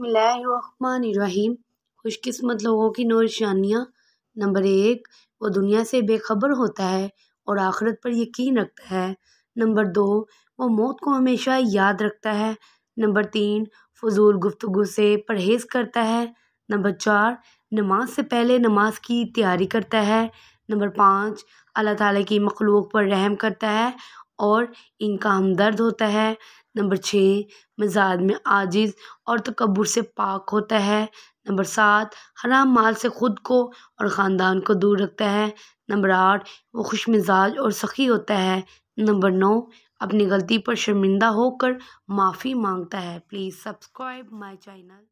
बिसमीम खुशकस्मत लोगों की नौशानियाँ नंबर एक वो दुनिया से बेखबर होता है और आखरत पर यकीन रखता है नंबर दो वो मौत को हमेशा याद रखता है नंबर तीन फजूल गुफ्तु से परहेज़ करता है नंबर चार नमाज से पहले नमाज की तैयारी करता है नंबर पाँच अल्लाह ताली की मखलूक पर रहम करता है और इनका हमदर्द होता है नंबर छः मिज़ाज में आजिज़ और तकबर से पाक होता है नंबर सात हराम माल से ख़ुद को और ख़ानदान को दूर रखता है नंबर आठ वो खुश मिज़ाज और सखी होता है नंबर नौ अपनी गलती पर शर्मिंदा होकर माफ़ी मांगता है प्लीज़ सब्सक्राइब माय चैनल